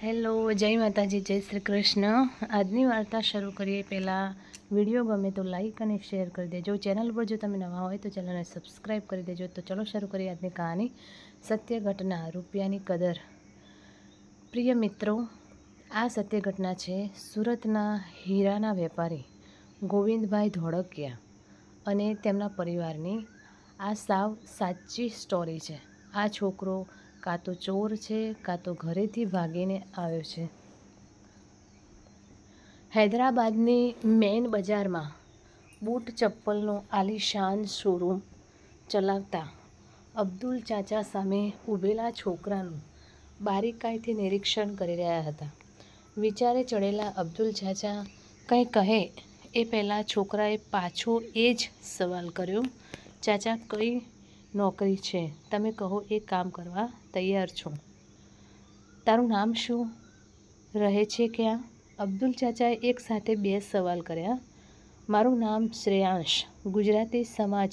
hello જય માતાજી જય શ્રી કૃષ્ણ આજની વાર્તા શરૂ કરીએ પહેલાં વિડીયો ગમે તો લાઇક અને શેર કરી દેજો ચેનલ પર જો તમે નવા હોય તો ચેનલને સબસ્ક્રાઈબ કરી દેજો તો ચલો શરૂ કરીએ આજની કહાની સત્ય ઘટના રૂપિયાની કદર પ્રિય મિત્રો આ સત્ય ઘટના છે સુરતના હીરાના વેપારી ગોવિંદભાઈ ધોળકિયા અને તેમના પરિવારની આ સાવ સાચી સ્ટોરી છે આ છોકરો કાં તો ચોર છે કાં તો ઘરેથી ભાગીને આવ્યો છે હૈદરાબાદની મેન બજારમાં બૂટ ચપ્પલનો આલિશાન શોરૂમ ચલાવતા અબ્દુલ ચાચા સામે ઊભેલા છોકરાનું બારીકાઈથી નિરીક્ષણ કરી રહ્યા હતા વિચારે ચડેલા અબ્દુલ ચાચા કંઈ કહે એ પહેલાં છોકરાએ પાછો એ જ સવાલ કર્યો ચાચા કઈ નોકરી છે તમે કહો એ કામ કરવા તૈયાર છું તારું નામ શું રહે છે ક્યાં અબ્દુલ ચાચાએ એક સાથે બે સવાલ કર્યા મારું નામ શ્રેયાંશ ગુજરાતી સમાજ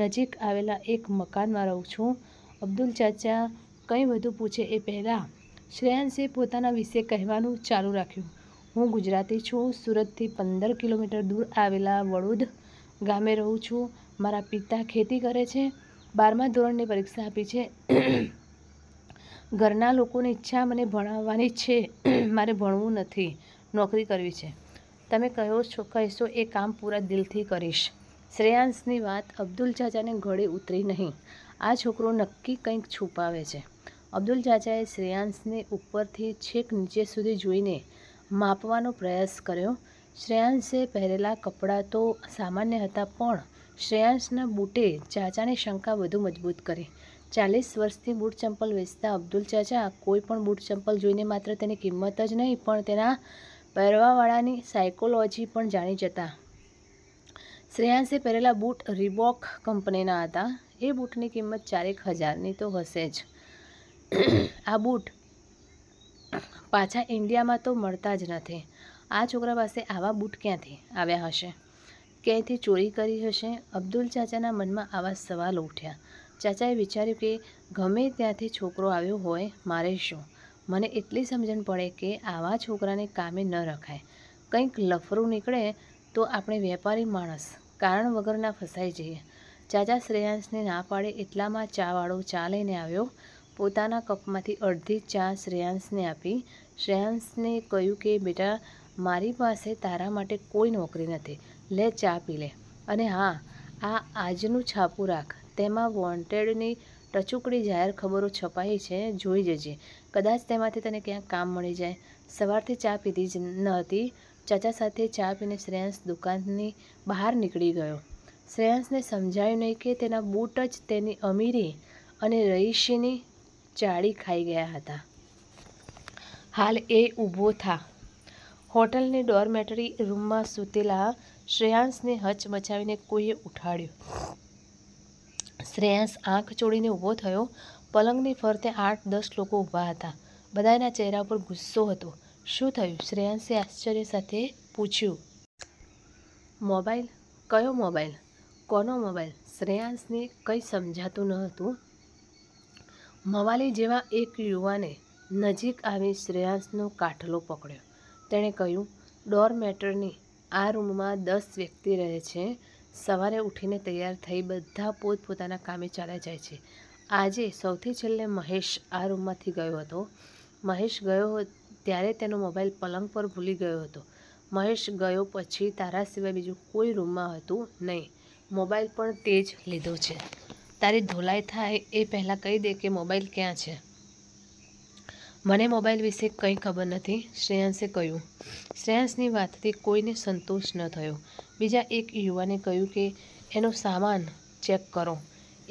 નજીક આવેલા એક મકાનમાં રહું છું અબ્દુલ ચાચા કંઈ વધુ પૂછે એ પહેલાં શ્રેયાંશે પોતાના વિશે કહેવાનું ચાલુ રાખ્યું હું ગુજરાતી છું સુરતથી પંદર કિલોમીટર દૂર આવેલા વડોદ ગામે રહું છું મારા પિતા ખેતી કરે છે બારમા ધોરણની પરીક્ષા આપી છે ઘરના લોકોની ઈચ્છા મને ભણાવવાની છે મારે ભણવું નથી નોકરી કરવી છે તમે કહો છો કહેશો એ કામ પૂરા દિલથી કરીશ શ્રેયાંશની વાત અબ્દુલ ચાચાને ઘડે ઉતરી નહીં આ છોકરો નક્કી કંઈક છુપાવે છે અબ્દુલ ચાચાએ શ્રેયાંશને ઉપરથી છેક નીચે સુધી જોઈને માપવાનો પ્રયાસ કર્યો શ્રેયાંશે પહેરેલા કપડાં તો સામાન્ય હતા પણ શ્રેયાંશના બૂટે ચાચાની શંકા વધુ મજબૂત કરી ચાલીસ વર્ષથી બૂટ ચંપલ વેચતા અબ્દુલ ચાચા કોઈ પણ બૂટ ચંપલ જોઈને માત્ર તેની કિંમત જ નહીં પણ તેના પહેરવાવાળાની સાયકોલોજી પણ જાણી જતા શ્રેયાંશે પહેરેલા બૂટ રિબોક કંપનીના હતા એ બૂટની કિંમત ચારેક હજારની તો હશે જ આ બૂટ પાછા ઇન્ડિયામાં તો મળતા જ નથી આ છોકરા પાસે આવા બૂટ ક્યાંથી આવ્યા હશે ક્યાંયથી ચોરી કરી હશે અબ્દુલ ચાચાના મનમાં આવા સવાલ ઉઠ્યા ચાચાએ વિચાર્યું કે ગમે ત્યાંથી છોકરો આવ્યો હોય મારે શું મને એટલી સમજણ પડે કે આવા છોકરાને કામે ન રખાય કંઈક લફરું નીકળે તો આપણે વેપારી માણસ કારણ વગરના ફસાઈ જઈએ ચાચા શ્રેયાંશને ના પાડે એટલામાં ચાવાળો ચા લઈને આવ્યો પોતાના કપમાંથી અડધી ચા શ્રેયાંશને આપી શ્રેયાંશને કહ્યું કે બેટા મારી પાસે તારા માટે કોઈ નોકરી નથી લે ચા પી લે અને હા આ આજનું છાપું રાખ તેમાં વોન્ટેડની ટચુકડી જાહેર ખબરો છપાઈ છે જોઈ જજે કદાચ તેમાંથી તને ક્યાંક કામ મળી જાય સવારથી ચા પીધી જ ન હતી ચાચા સાથે ચા પીને શ્રેયાંશ દુકાનની બહાર નીકળી ગયો શ્રેયાંશને સમજાયું નહીં કે તેના બૂટ જ તેની અમીરી અને રહીશીની ચાળી ખાઈ ગયા હતા હાલ એ ઊભો થા હોટલની ડોરમેટરી રૂમમાં સૂતેલા શ્રેયાંશને હચમચાવીને કોઈએ ઉઠાડ્યો શ્રેયાંશ આંખ ચોડીને ઊભો થયો પલંગની ફરતે આઠ દસ લોકો ઊભા હતા બધાના ચહેરા પર ગુસ્સો હતો શું થયું શ્રેયાંશે આશ્ચર્ય સાથે પૂછ્યું મોબાઈલ કયો મોબાઈલ કોનો મોબાઈલ શ્રેયાંશને કંઈ સમજાતું ન હતું મવાલી જેવા એક યુવાને નજીક આવી શ્રેયાંશનો કાઠલો પકડ્યો તેણે કહ્યું ડોર મેટરની આ રૂમમાં દસ વ્યક્તિ રહે છે સવારે ઉઠીને તૈયાર થઈ બધા પોતપોતાના કામે ચાલ્યા જાય છે આજે સૌથી છેલ્લે મહેશ આ રૂમમાંથી ગયો હતો મહેશ ગયો ત્યારે તેનો મોબાઈલ પલંગ પર ભૂલી ગયો હતો મહેશ ગયો પછી તારા સિવાય બીજું કોઈ રૂમમાં હતું નહીં મોબાઈલ પણ તે જ લીધો છે તારી ધોલાઈ થાય એ પહેલાં કહી દે કે મોબાઈલ ક્યાં છે મને મોબાઈલ વિશે કંઈ ખબર નથી શ્રેયાંશે કહ્યું શ્રેયાંશની વાતથી કોઈને સંતોષ ન થયો બીજા એક યુવાને કહ્યું કે એનો સામાન ચેક કરો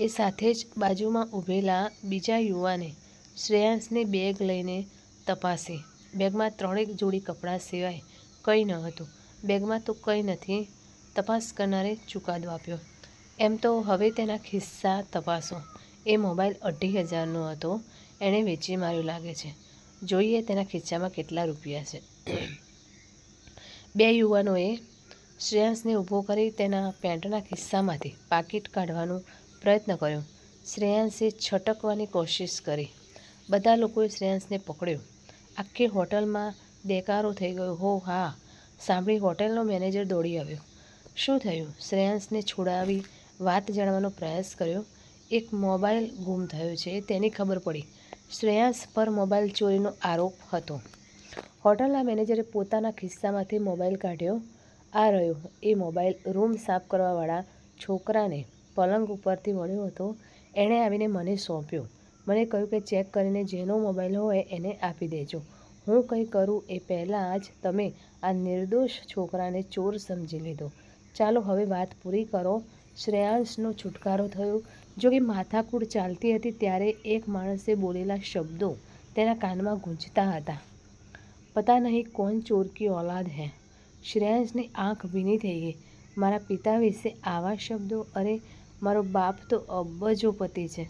એ સાથે જ બાજુમાં ઊભેલા બીજા યુવાને શ્રેયાંશને બેગ લઈને તપાસી બેગમાં ત્રણેક જોડી કપડાં સિવાય કંઈ ન હતું બેગમાં તો કંઈ નથી તપાસ કરનારે ચુકાદો આપ્યો એમ તો હવે તેના ખિસ્સા તપાસો એ મોબાઈલ અઢી હજારનો હતો એણે વેચી માર્યો લાગે છે જોઈએ તેના ખિસ્સામાં કેટલા રૂપિયા છે બે યુવાનોએ શ્રેયાંશને ઊભો કરી તેના પેન્ટના ખિસ્સામાંથી પાકીટ કાઢવાનો પ્રયત્ન કર્યો શ્રેયાંશે છટકવાની કોશિશ કરી બધા લોકોએ શ્રેયાંશને પકડ્યો આખી હોટલમાં દેકારો થઈ ગયો હો હા સાંભળી હોટેલનો મેનેજર દોડી આવ્યો શું થયું શ્રેયાંશને છોડાવી વાત જાણવાનો પ્રયાસ કર્યો એક મોબાઈલ ગુમ થયો છે તેની ખબર પડી શ્રેયાંશ પર મોબાઈલ ચોરીનો આરોપ હતો હોટલના મેનેજરે પોતાના ખિસ્સામાંથી મોબાઈલ કાઢ્યો આ રહ્યો એ મોબાઈલ રૂમ સાફ કરવાવાળા છોકરાને પલંગ ઉપરથી મળ્યો હતો એણે આવીને મને સોંપ્યો મને કહ્યું કે ચેક કરીને જેનો મોબાઈલ હોય એને આપી દેજો હું કંઈ કરું એ પહેલાં જ તમે આ નિર્દોષ છોકરાને ચોર સમજી લીધો ચાલો હવે વાત પૂરી કરો શ્રેયાંશનો છુટકારો થયો જો કે માથાકૂટ ચાલતી હતી ત્યારે એક માણસે બોલેલા શબ્દો તેના કાનમાં ગૂંજતા હતા પતા નહીં કોણ ચોર કી ઓલાદ હૈ શ્રેયાંશની આંખ ભીની થઈ ગઈ મારા પિતા વિશે આવા શબ્દો અરે મારો બાપ તો અબજોપતિ છે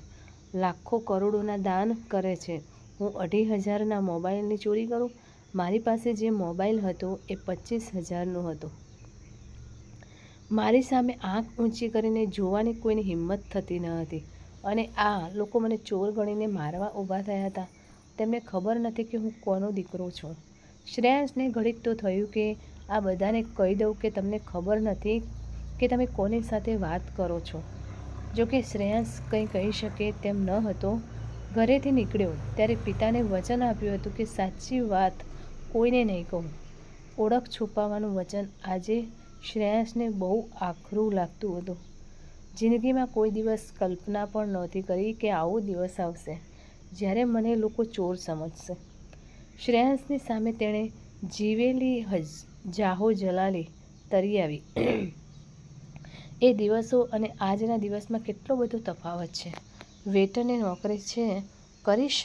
લાખો કરોડોના દાન કરે છે હું અઢી હજારના મોબાઈલની ચોરી કરું મારી પાસે જે મોબાઈલ હતો એ પચીસ હજારનો હતો મારી સામે આંખ ઊંચી કરીને જોવાની કોઈની હિંમત થતી ન હતી અને આ લોકો મને ચોર ગણીને મારવા ઊભા થયા હતા તેમને ખબર નથી કે હું કોનો દીકરો છું શ્રેયાંશને ઘડીક તો થયું કે આ બધાને કહી દઉં કે તમને ખબર નથી કે તમે કોની સાથે વાત કરો છો જો કે શ્રેયાંશ કંઈ કહી શકે તેમ ન હતો ઘરેથી નીકળ્યો ત્યારે પિતાને વચન આપ્યું હતું કે સાચી વાત કોઈને નહીં કહું ઓળખ છુપાવવાનું વચન આજે શ્રેયાંશને બહુ આખરું લાગતું હતું જિંદગીમાં કોઈ દિવસ કલ્પના પણ નહોતી કરી કે આવો દિવસ આવશે જ્યારે મને લોકો ચોર સમજશે શ્રેયાંશની સામે તેણે જીવેલી હજ જાહો જલાલે તરી આવી એ દિવસો અને આજના દિવસમાં કેટલો બધો તફાવત છે વેટરની નોકરી છે કરીશ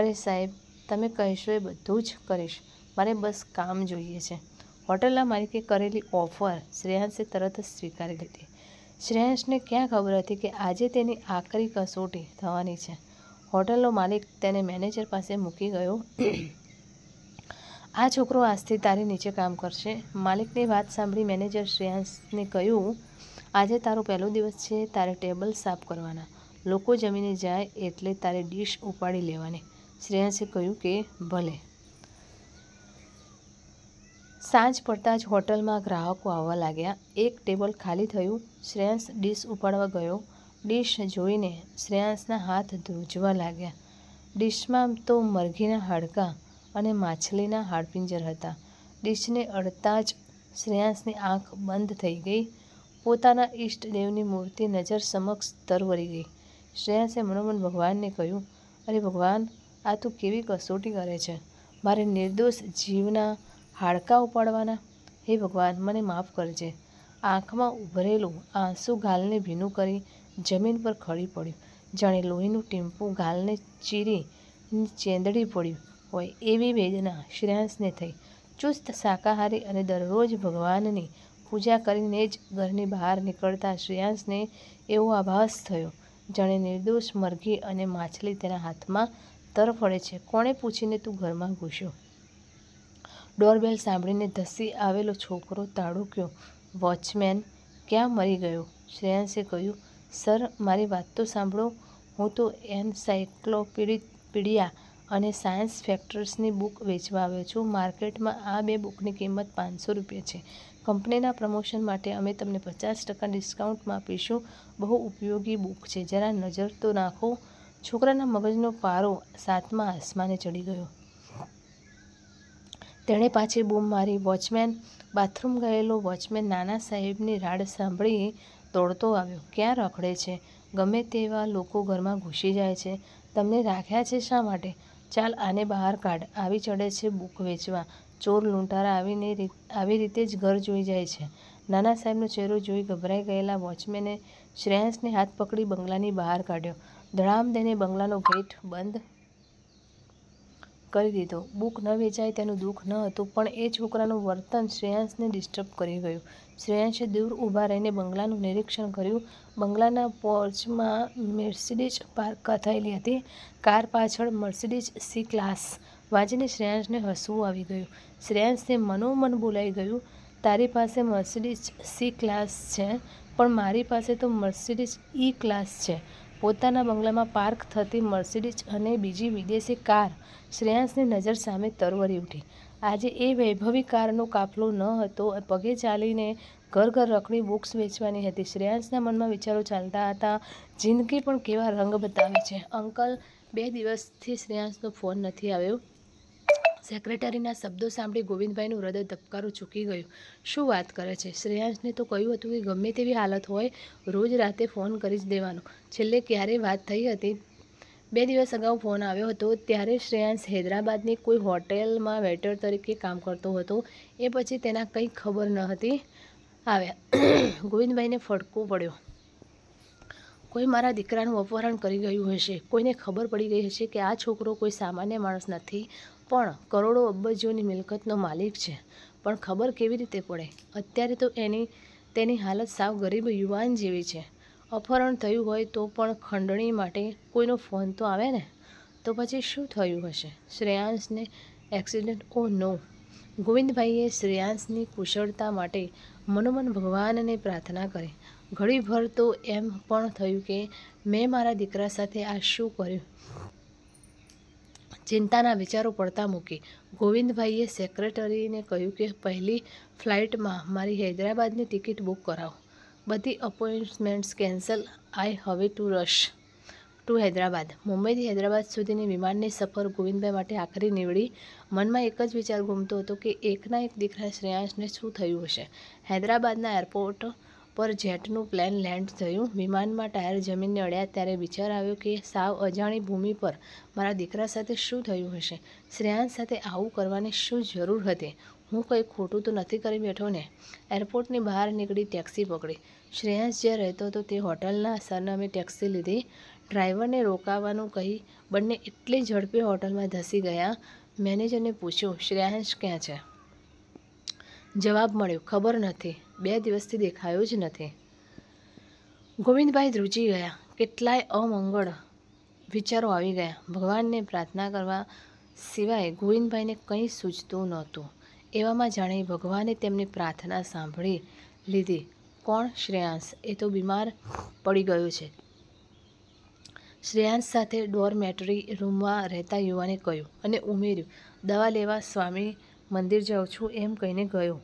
અરે સાહેબ તમે કહેશો એ બધું જ કરીશ મારે બસ કામ જોઈએ છે હોટલના માલિકે કરેલી ઓફર શ્રેયાંશે તરત જ સ્વીકારી લીધી શ્રેયાંશને ક્યાં ખબર હતી કે આજે તેની આખરી કસોટી થવાની છે હોટલનો માલિક તેને મેનેજર પાસે મૂકી ગયો આ છોકરો આજથી તારી નીચે કામ કરશે માલિકની વાત સાંભળી મેનેજર શ્રેયાંશને કહ્યું આજે તારો પહેલો દિવસ છે તારે ટેબલ સાફ કરવાના લોકો જમીને જાય એટલે તારે ડીશ ઉપાડી લેવાની શ્રેયાંશે કહ્યું કે ભલે સાંજ પડતાં જ હોટલમાં ગ્રાહકો આવવા લાગ્યા એક ટેબલ ખાલી થયું શ્રેયાંશ ડીશ ઉપાડવા ગયો ડીશ જોઈને શ્રેયાંશના હાથ ધ્રુજવા લાગ્યા ડીશમાં તો મરઘીના હાડકાં અને માછલીના હાડપિંજર હતા ડીશને અડતા જ શ્રેયાંશની આંખ બંધ થઈ ગઈ પોતાના ઈષ્ટદેવની મૂર્તિ નજર સમક્ષ તરવરી ગઈ શ્રેયાંશે મનોમન ભગવાનને કહ્યું અરે ભગવાન આ તું કેવી કસોટી કરે છે મારે નિર્દોષ જીવના હાડકાં ઉપાડવાના હે ભગવાન મને માફ કરજે આંખમાં ઉભરેલું આંસુ ગાલને ભીનું કરી જમીન પર ખડી પડ્યું જાણે લોહીનું ટીમ્પું ગાલને ચીરી ચેંદડી પડ્યું હોય એવી વેદના શ્રેયાંશને થઈ ચુસ્ત શાકાહારી અને દરરોજ ભગવાનની પૂજા કરીને જ ઘરની બહાર નીકળતા શ્રેયાંશને એવો આભાસ થયો જાણે નિર્દોષ મરઘી અને માછલી તેના હાથમાં તરફડે છે કોણે પૂછીને તું ઘરમાં ઘૂસ્યો ડોરબેલ સાંભળીને ધસી આવેલો છોકરો તાડુક્યો વોચમેન ક્યાં મરી ગયો શ્રેયાંશે કહ્યું સર મારી વાત તો સાંભળો હું તો એન્સાયક્લોપીડિયા અને સાયન્સ ફેક્ટર્સની બુક વેચવા આવ્યો છું માર્કેટમાં આ બે બુકની કિંમત પાંચસો રૂપિયા છે કંપનીના પ્રમોશન માટે અમે તમને પચાસ ટકા ડિસ્કાઉન્ટમાં આપીશું બહુ ઉપયોગી બુક છે જરા નજર તો નાખો છોકરાના મગજનો પારો સાતમા આસમાને ચડી ગયો તેણે પાછી બૂમ મારી વોચમેન બાથરૂમ ગયેલો વોચમેન નાના સાહેબની રાડ સાંભળી તોડતો આવ્યો ક્યાં રખડે છે ગમે તેવા લોકો ઘરમાં ઘૂસી જાય છે તમને રાખ્યા છે શા માટે ચાલ આને બહાર કાઢ આવી ચડે છે બુક વેચવા ચોર લૂંટારા આવીને આવી રીતે જ ઘર જોઈ જાય છે નાના સાહેબનો ચહેરો જોઈ ગભરાઈ ગયેલા વોચમેને શ્રેયસને હાથ પકડી બંગલાની બહાર કાઢ્યો ધડામ દેને બંગલાનો ગેટ બંધ કરી દીધો બુક ન વેચાય તેનું દુઃખ ન હતું પણ એ છોકરાનું વર્તન શ્રેયાંશને ડિસ્ટર્બ કરી ગયું શ્રેયાંશે દૂર ઊભા રહીને બંગલાનું નિરીક્ષણ કર્યું બંગલાના પોર્ચમાં મર્સિડીઝ પાર્ક થયેલી હતી કાર પાછળ મર્સિડીઝ સી ક્લાસ વાંચીને શ્રેયાંશને હસવું આવી ગયું શ્રેયાંશને મનોમન બોલાઈ ગયું તારી પાસે મર્સિડીઝ સી ક્લાસ છે પણ મારી પાસે તો મર્સિડીઝ ઈ ક્લાસ છે પોતાના બંગલામાં પાર્ક થતી મર્સિડીઝ અને બીજી વિદેશી કાર શ્રેયાંશની નજર સામે તરવરી ઉઠી આજે એ વૈભવી કારનો કાફલો ન હતો પગે ચાલીને ઘર ઘર રખડી બુક્સ વેચવાની હતી શ્રેયાંશના મનમાં વિચારો ચાલતા હતા જિંદગી પણ કેવા રંગ બતાવે છે અંકલ બે દિવસથી શ્રેયાંસનો ફોન નથી આવ્યો સેક્રેટરીના શબ્દો સાંભળી ગોવિંદભાઈનું હૃદય ધબકારો ચૂકી ગયું શું વાત કરે છે શ્રેયાંશને તો કહ્યું હતું કે ગમે તેવી હાલત હોય રોજ રાતે ફોન કરી જ દેવાનો છેલ્લે ક્યારે વાત થઈ હતી બે દિવસ અગાઉ ફોન આવ્યો હતો ત્યારે શ્રેયાંશ હૈદરાબાદની કોઈ હોટેલમાં વેટર તરીકે કામ કરતો હતો એ પછી તેના કંઈ ખબર ન હતી આવ્યા ગોવિંદભાઈને ફટકો પડ્યો કોઈ મારા દીકરાનું અપહરણ કરી ગયું હશે કોઈને ખબર પડી ગઈ હશે કે આ છોકરો કોઈ સામાન્ય માણસ નથી પણ કરોડો અબજોની મિલકતનો માલિક છે પણ ખબર કેવી રીતે પડે અત્યારે તો એની તેની હાલત સાવ ગરીબ યુવાન જેવી છે અપહરણ થયું હોય તો પણ ખંડણી માટે કોઈનો ફોન તો આવે ને તો પછી શું થયું હશે શ્રેયાંશને એક્સિડન્ટ ઓ નો ગોવિંદભાઈએ શ્રેયાંશની કુશળતા માટે મનોમન ભગવાનને પ્રાર્થના કરી ઘડીભર તો એમ પણ થયું કે મેં મારા દીકરા સાથે આ શું કર્યું ચિંતાના વિચારો પડતા મૂકી ગોવિંદભાઈએ સેક્રેટરીને કહ્યું કે પહેલી ફ્લાઇટમાં મારી હૈદરાબાદની ટિકિટ બુક કરાવો બધી અપોઇન્ટમેન્ટ્સ કેન્સલ આઈ હવે ટુ રશ ટુ હૈદરાબાદ મુંબઈથી હૈદરાબાદ સુધીની વિમાનની સફર ગોવિંદભાઈ માટે આખરી નીવડી મનમાં એક જ વિચાર ઘૂમતો હતો કે એકના એક દીકરા શ્રેયાંશને શું થયું હશે હૈદરાબાદના એરપોર્ટ પર જેટનું પ્લેન લેન્ડ થયું વિમાનમાં ટાયર જમીનને અડ્યા ત્યારે વિચાર આવ્યો કે સાવ અજાણી ભૂમિ પર મારા દીકરા સાથે શું થયું હશે શ્રેયાંશ સાથે આવું કરવાની શું જરૂર હતી હું કંઈ ખોટું તો નથી કરી બેઠો ને એરપોર્ટની બહાર નીકળી ટેક્સી પકડી શ્રેયાંશ જ્યાં રહેતો હતો તે હોટલના સરનામે ટેક્સી લીધી ડ્રાઈવરને રોકાવાનું કહી બંને એટલી ઝડપે હોટલમાં ધસી ગયા મેનેજરને પૂછ્યું શ્રેયાંશ ક્યાં છે જવાબ મળ્યો ખબર નથી બે દિવસથી દેખાયો જ નથી ગોવિંદભાઈ ધ્રુજી ગયા કેટલાય અમંગળ વિચારો આવી ગયા ભગવાનને પ્રાર્થના કરવા સિવાય ગોવિંદભાઈને કંઈ સૂચતું નહોતું એવામાં જાણે ભગવાને તેમની પ્રાર્થના સાંભળી લીધી કોણ શ્રેયાંશ એ તો બીમાર પડી ગયો છે શ્રેયાંશ સાથે ડોરમેટરી રૂમમાં રહેતા યુવાને કહ્યું અને ઉમેર્યું દવા લેવા સ્વામી મંદિર જાઉં છું એમ કહીને ગયો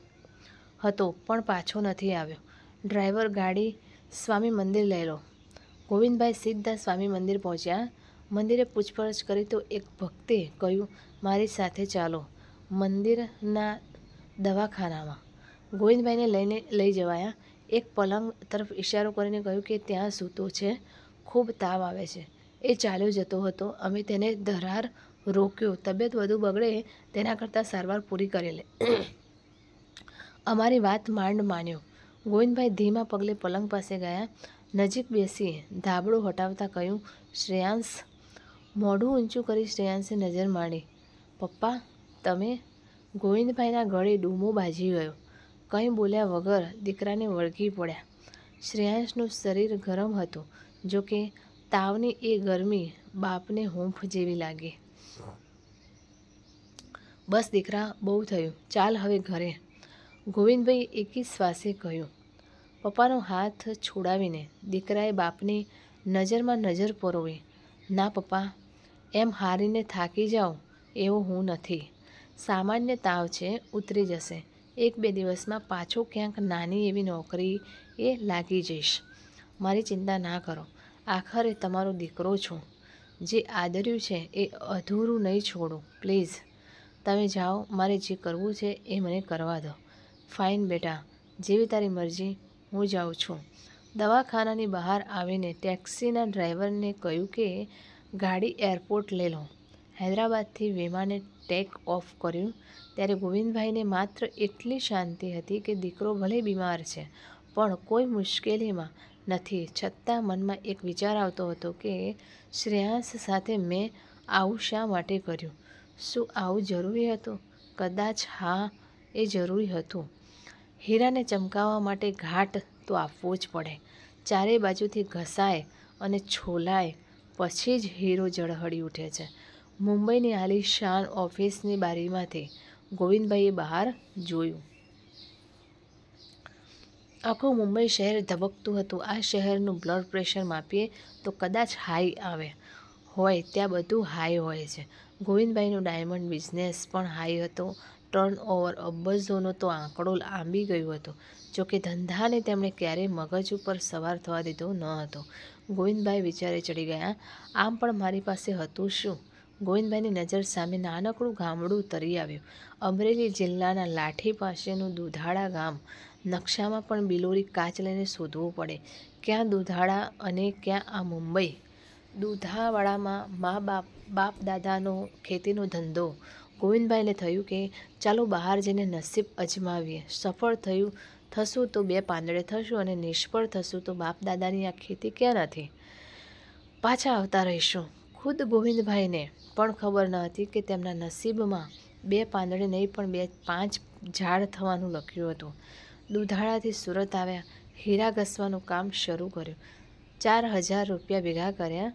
હતો પણ પાછો નથી આવ્યો ડ્રાઈવર ગાડી સ્વામી મંદિર લઈ લો ગોવિંદભાઈ સીધા સ્વામી મંદિર પહોંચ્યા મંદિરે પૂછપરછ કરી તો એક ભક્તે કહ્યું મારી સાથે ચાલો મંદિરના દવાખાનામાં ગોવિંદભાઈને લઈને લઈ જવાયા એક પલંગ તરફ ઇશારો કરીને કહ્યું કે ત્યાં સૂતો છે ખૂબ તાવ આવે છે એ ચાલ્યો જતો હતો અમે તેને ધરાર રોક્યો તબિયત વધુ બગડે તેના કરતાં સારવાર પૂરી કરી લે અમારી વાત માંડ માન્યો ગોવિંદભાઈ ધીમા પગલે પલંગ પાસે ગયા નજીક બેસી ધાબળું હટાવતા કહ્યું શ્રેયાંશ મોઢું ઊંચું કરી શ્રેયાંશે નજર માંડી પપ્પા તમે ગોવિંદભાઈના ગળે ડૂમો બાજી ગયો કંઈ બોલ્યા વગર દીકરાને વળગી પડ્યા શ્રેયાંશનું શરીર ગરમ હતું જોકે તાવની એ ગરમી બાપને હૂંફ જેવી લાગી બસ દીકરા બહુ થયું ચાલ હવે ઘરે ગોવિંદભાઈ એકી શ્વાસે કહ્યું પપ્પાનો હાથ છોડાવીને દીકરાએ બાપની નજરમાં નજર પરોવી ના પપ્પા એમ હારીને થાકી જાઉં એવો હું નથી સામાન્ય તાવ છે ઉતરી જશે એક બે દિવસમાં પાછો ક્યાંક નાની એવી નોકરી એ લાગી જઈશ મારી ચિંતા ના કરો આખરે તમારો દીકરો છું જે આદર્યું છે એ અધૂરું નહીં છોડું પ્લીઝ તમે જાઓ મારે જે કરવું છે એ મને કરવા દો ફાઇન બેટા જેવી તારી મરજી હું જાઉં છું દવાખાનાની બહાર આવીને ટેક્સીના ડ્રાઈવરને કહ્યું કે ગાડી એરપોર્ટ લઈ લો હૈદરાબાદથી વિમાને ટેક ઓફ કર્યું ત્યારે ગોવિંદભાઈને માત્ર એટલી શાંતિ હતી કે દીકરો ભલે બીમાર છે પણ કોઈ મુશ્કેલીમાં નથી છતાં મનમાં એક વિચાર આવતો હતો કે શ્રેયાંશ સાથે મેં આવું શા માટે કર્યું શું આવું જરૂરી હતું કદાચ હા એ જરૂરી હતું હીરાને ચમકાવવા માટે ઘાટ તો આપવો જ પડે ચારે બાજુથી ઘસાય અને છોલાય પછી જ હીરો જળહળી ઉઠે છે મુંબઈની આલીશાન ઓફિસની બારીમાંથી ગોવિંદભાઈએ બહાર જોયું આખું મુંબઈ શહેર ધબકતું હતું આ શહેરનું બ્લડ પ્રેશર માપીએ તો કદાચ હાઈ આવે હોય ત્યાં બધું હાઈ હોય છે ગોવિંદભાઈનું ડાયમંડ બિઝનેસ પણ હાઈ હતો ટર્નઓવર અબજોનો તો આંકડો આંબી ગયો હતો જોકે ધંધાને તેમણે ક્યારેય મગજ ઉપર સવાર થવા દીધો ન હતો ગોવિંદભાઈ વિચારે ચડી ગયા આમ પણ મારી પાસે હતું શું ગોવિંદભાઈની નજર સામે નાનકડું ગામડું તરી આવ્યું અમરેલી જિલ્લાના લાઠી પાસેનું દુધાળા ગામ નકશામાં પણ બિલોરી કાચ લઈને શોધવું પડે ક્યાં દુધાળા અને ક્યાં આ મુંબઈ દુધાવાડામાં મા બાપ બાપ દાદાનો ખેતીનો ધંધો ગોવિંદભાઈને થયું કે ચાલો બહાર જઈને નસીબ અજમાવીએ સફળ થયું થશું તો બે પાંદડે થશું અને નિષ્ફળ થશું તો બાપ દાદાની આ ખેતી ક્યાં નથી પાછા આવતા રહીશું ખુદ ગોવિંદભાઈને પણ ખબર ન હતી કે તેમના નસીબમાં બે પાંદડે નહીં પણ બે પાંચ ઝાડ થવાનું લખ્યું હતું દુધાળાથી સુરત આવ્યા હીરા ઘસવાનું કામ શરૂ કર્યું ચાર હજાર રૂપિયા ભેગા કર્યા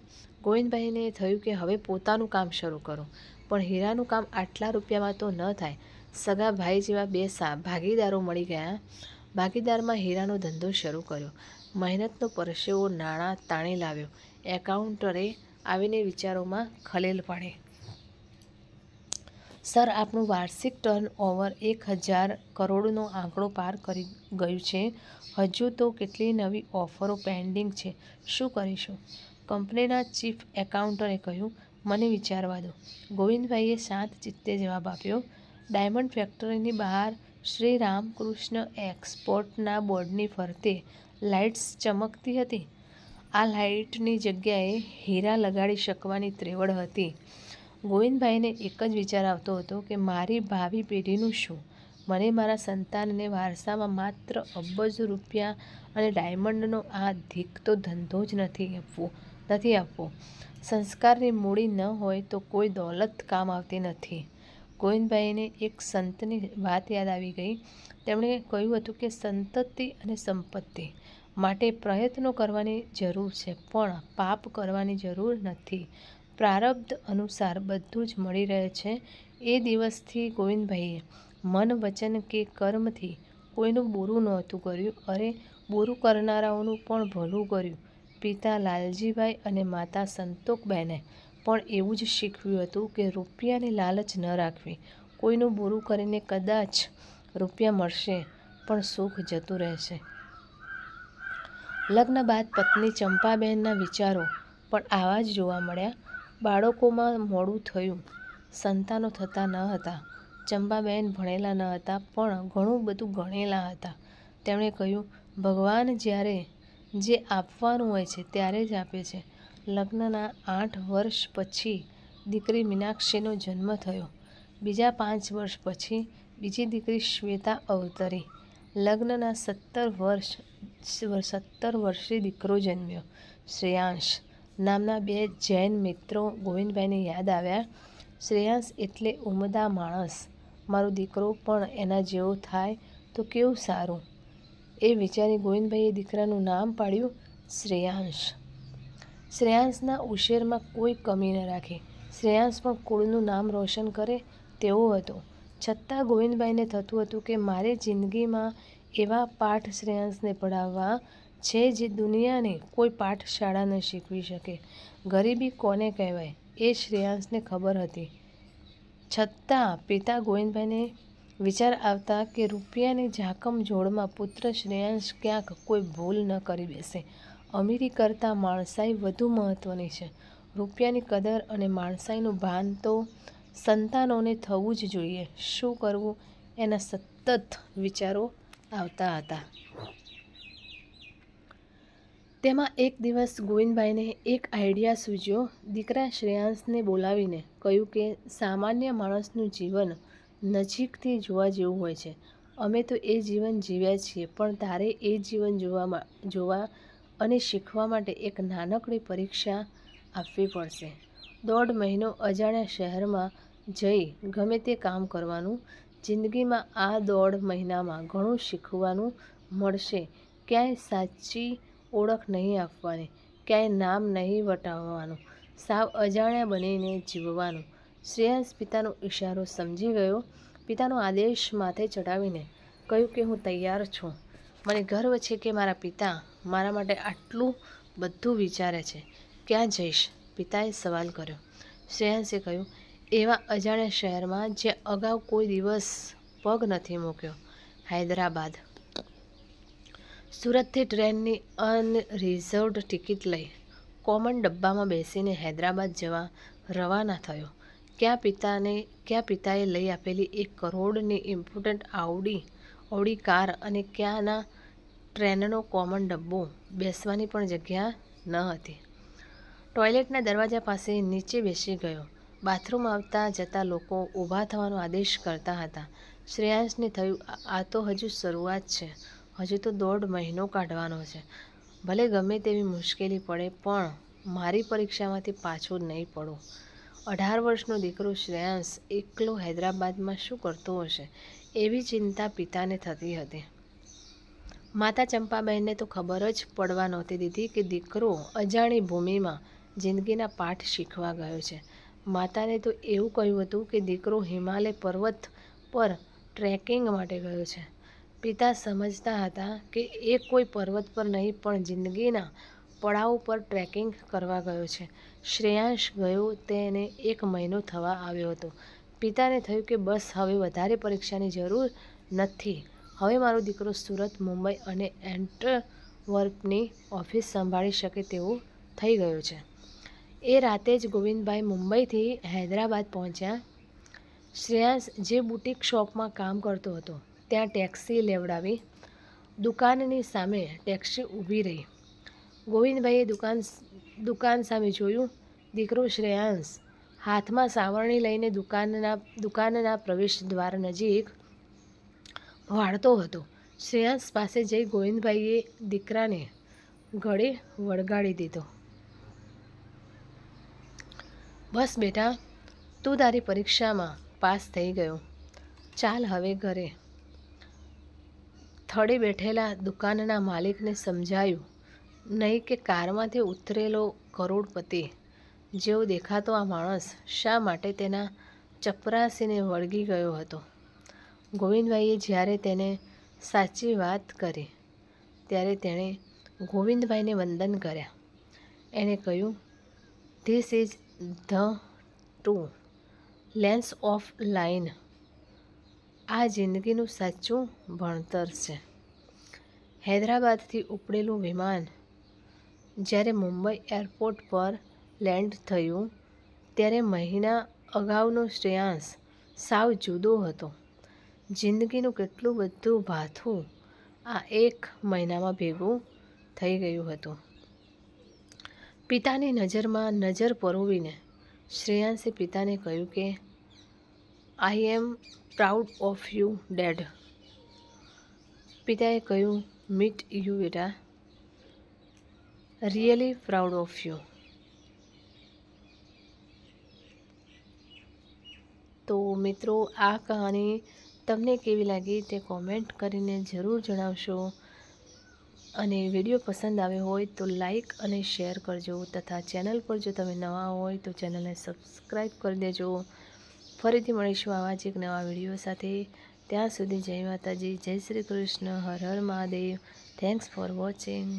ગોવિંદભાઈને થયું કે હવે પોતાનું કામ શરૂ કરું પણ હીરાનું કામ આટલા રૂપિયામાં તો ન થાય સગા ભાઈ જેવા બે સા ભાગીદારો મળી ગયા ભાગીદારમાં હીરાનો ધંધો શરૂ કર્યો મહેનતનો પરસેવો નાણાં તાણી લાવ્યો એકાઉન્ટરે આવીને વિચારોમાં ખલેલ પડે સર આપણું વાર્ષિક ટર્ન ઓવર એક હજાર કરોડનો આંકડો પાર કરી ગયું છે હજુ તો કેટલી નવી ઓફરો પેન્ડિંગ છે શું કરીશું કંપનીના ચીફ એકાઉન્ટરે કહ્યું મને વિચારવા દો ગોવિંદભાઈએ શાંત ચિત્તે જવાબ આપ્યો ડાયમંડ ફેક્ટરીની બહાર શ્રી રામકૃષ્ણ એક્સપોર્ટના બોર્ડની ફરતે લાઇટ્સ ચમકતી હતી આ લાઇટની જગ્યાએ હીરા લગાડી શકવાની ત્રેવડ હતી ગોવિંદભાઈને એક જ વિચાર આવતો હતો કે મારી ભાવિ પેઢીનું શું મને મારા સંતાનને વારસામાં માત્ર અબજ રૂપિયા અને ડાયમંડનો આ ધીકતો ધંધો જ નથી આપવો નથી આપવો સંસ્કારની મૂડી ન હોય તો કોઈ દોલત કામ આવતી નથી ગોવિંદભાઈને એક સંતની વાત યાદ આવી ગઈ તેમણે કહ્યું હતું કે સંતતિ અને સંપત્તિ માટે પ્રયત્નો કરવાની જરૂર છે પણ પાપ કરવાની જરૂર નથી પ્રારબ્ધ અનુસાર બધું જ મળી રહે છે એ દિવસથી ગોવિંદભાઈએ મન વચન કે કર્મથી કોઈનું બુરું નહોતું કર્યું અરે બુરું કરનારાઓનું પણ ભલું કર્યું પિતા લાલજીભાઈ અને માતા સંતોકબેને પણ એવું જ શીખવ્યું હતું કે રૂપિયાની લાલચ ન રાખવી કોઈનું બુરું કરીને કદાચ રૂપિયા મળશે પણ સુખ જતું રહેશે લગ્ન બાદ પત્ની ચંપાબેનના વિચારો પણ આવા જ જોવા મળ્યા બાળકોમાં મોડું થયું સંતાનો થતા ન હતા ચંપાબેન ભણેલા ન હતા પણ ઘણું બધું ગણેલા હતા તેમણે કહ્યું ભગવાન જ્યારે જે આપવાનું હોય છે ત્યારે જ આપે છે લગ્નના આઠ વર્ષ પછી દીકરી મીનાક્ષીનો જન્મ થયો બીજા પાંચ વર્ષ પછી બીજી દીકરી શ્વેતા અવતરી લગ્નના સત્તર વર્ષ સત્તર વર્ષે દીકરો જન્મ્યો શ્રેયાંશ નામના બે જૈન મિત્રો ગોવિંદભાઈને યાદ આવ્યા શ્રેયાંશ એટલે ઉમદા માણસ મારો દીકરો પણ એના જેવો થાય તો કેવું સારું એ વિચારી ગોવિંદભાઈએ દીકરાનું નામ પાડ્યું શ્રેયાંશ શ્રેયાંશના ઉશેરમાં કોઈ કમી ન રાખે શ્રેયાંશ પણ કુળનું નામ રોશન કરે તેવો હતો છતાં ગોવિંદભાઈને થતું હતું કે મારે જિંદગીમાં એવા પાઠ શ્રેયાંશને પઢાવવા છે જે દુનિયાને કોઈ પાઠશાળા ન શીખવી શકે ગરીબી કોને કહેવાય એ શ્રેયાંશને ખબર હતી છતાં પિતા ગોવિંદભાઈને વિચાર આવતા કે રૂપિયાની ઝાકમ જોડમાં પુત્ર શ્રેયાંશ ક્યાંક કોઈ ભૂલ ન કરી બેસે અમીરી કરતાં માણસાઈ વધુ મહત્ત્વની છે રૂપિયાની કદર અને માણસાઈનું ભાન તો સંતાનોને થવું જ જોઈએ શું કરવું એના સતત વિચારો આવતા હતા તેમાં એક દિવસ ગોવિંદભાઈને એક આઈડિયા સૂજ્યો દીકરા શ્રેયાંશને બોલાવીને કહ્યું કે સામાન્ય માણસનું જીવન નજીકથી જોવા જેવું હોય છે અમે તો એ જીવન જીવ્યા છીએ પણ તારે એ જીવન જોવામાં જોવા અને શીખવા માટે એક નાનકડી પરીક્ષા આપવી પડશે દોઢ મહિનો અજાણ્યા શહેરમાં જઈ ગમે તે કામ કરવાનું જિંદગીમાં આ દોઢ મહિનામાં ઘણું શીખવાનું મળશે ક્યાંય સાચી ઓળખ નહીં આપવાની ક્યાંય નામ નહીં વટાવવાનું સાવ અજાણ્યા બનીને જીવવાનું શ્રેયસ પિતાનો ઇશારો સમજી ગયો પિતાનો આદેશ માથે ચડાવીને કહ્યું કે હું તૈયાર છું મને ગર્વ છે કે મારા પિતા મારા માટે આટલું બધું વિચારે છે ક્યાં જઈશ પિતાએ સવાલ કર્યો શ્રેયસે કહ્યું એવા અજાણ્યા શહેરમાં જે અગાઉ કોઈ દિવસ પગ નથી મૂક્યો હૈદરાબાદ સુરતથી ટ્રેનની અનરિઝર્વડ ટિકિટ લઈ કોમન ડબ્બામાં બેસીને હૈદરાબાદ જવા રવાના થયો ક્યાં પિતાને ક્યાં પિતાએ લઈ આપેલી એક કરોડની ઇમ્પોર્ટન્ટ આવડી ઓડી કાર અને ક્યાંના ટ્રેનનો કોમન ડબ્બો બેસવાની પણ જગ્યા ન હતી ટોયલેટના દરવાજા પાસે નીચે બેસી ગયો બાથરૂમ આવતા જતા લોકો ઊભા થવાનો આદેશ કરતા હતા શ્રેયાંશને થયું આ તો હજુ શરૂઆત છે હજુ તો દોઢ મહિનો કાઢવાનો છે ભલે ગમે તેવી મુશ્કેલી પડે પણ મારી પરીક્ષામાંથી પાછું નહીં પડું અઢાર વર્ષનો દીકરો શ્રેયાંશ એકલો હૈદરાબાદમાં શું કરતો હશે એવી ચિંતા પિતાને થતી હતી માતા ચંપાબહેનને તો ખબર જ પડવા નહોતી દીધી કે દીકરો અજાણી ભૂમિમાં જિંદગીના પાઠ શીખવા ગયો છે માતાને તો એવું કહ્યું હતું કે દીકરો હિમાલય પર્વત પર ટ્રેકિંગ માટે ગયો છે પિતા સમજતા હતા કે એ કોઈ પર્વત પર નહીં પણ જિંદગીના પડાવ પર ટ્રેકિંગ કરવા ગયો છે શ્રેયાંશ ગયો તેને એક મહિનો થવા આવ્યો હતો પિતાને થયું કે બસ હવે વધારે પરીક્ષાની જરૂર નથી હવે મારો દીકરો સુરત મુંબઈ અને એન્ટરવર્કની ઓફિસ સંભાળી શકે તેવું થઈ ગયો છે એ રાતે જ ગોવિંદભાઈ મુંબઈથી હૈદરાબાદ પહોંચ્યા શ્રેયાંશ જે બુટીક શોપમાં કામ કરતો હતો ત્યાં ટેક્સી લેવડાવી દુકાનની સામે ટેક્સી ઊભી રહી ગોવિંદભાઈએ દુકાન દુકાન સામે જોયું દીકરો શ્રેયાંશ હાથમાં સાવરણી લઈને દુકાનના દુકાનના પ્રવેશ દ્વાર નજીક વાળતો હતો શ્રેયાંશ પાસે જઈ ગોવિંદભાઈએ દીકરાને ગળે વળગાડી દીધો બસ બેટા તું તારી પરીક્ષામાં પાસ થઈ ગયો ચાલ હવે ઘરે થડે બેઠેલા દુકાનના માલિકને સમજાયું નહીં કે કારમાંથી ઉતરેલો કરોડપતિ જેવો દેખાતો આ માણસ શા માટે તેના ચપરાસીને વળગી ગયો હતો ગોવિંદભાઈએ જ્યારે તેને સાચી વાત કરી ત્યારે તેણે ગોવિંદભાઈને વંદન કર્યા એણે કહ્યું this is the two lens of line આ જિંદગીનું સાચું ભણતર છે હૈદરાબાદથી ઉપડેલું વિમાન જ્યારે મુંબઈ એરપોર્ટ પર લેન્ડ થયું ત્યારે મહિના અગાઉનો શ્રેયાંશ સાવ જુદો હતો જિંદગીનું કેટલું બધું ભાથું આ એક મહિનામાં ભેગું થઈ ગયું હતું પિતાની નજરમાં નજર પરોવીને શ્રેયાંશે પિતાને કહ્યું કે I am proud of you dad પિતાએ કહ્યું મીટ યુ બેટા રિયલી પ્રાઉડ ઓફ you તો મિત્રો આ કહાની તમને કેવી લાગી તે કોમેન્ટ કરીને જરૂર જણાવશો અને વિડીયો પસંદ આવ્યો હોય તો લાઈક અને શેર કરજો તથા ચેનલ પર જો તમે નવા હોય તો ચેનલને સબસ્ક્રાઈબ કરી દેજો ફરીથી મળીશું આવા જ એક નવા વિડીયો સાથે ત્યાં સુધી જય માતાજી જય શ્રી કૃષ્ણ હર હર મહાદેવ થેન્ક્સ ફોર વોચિંગ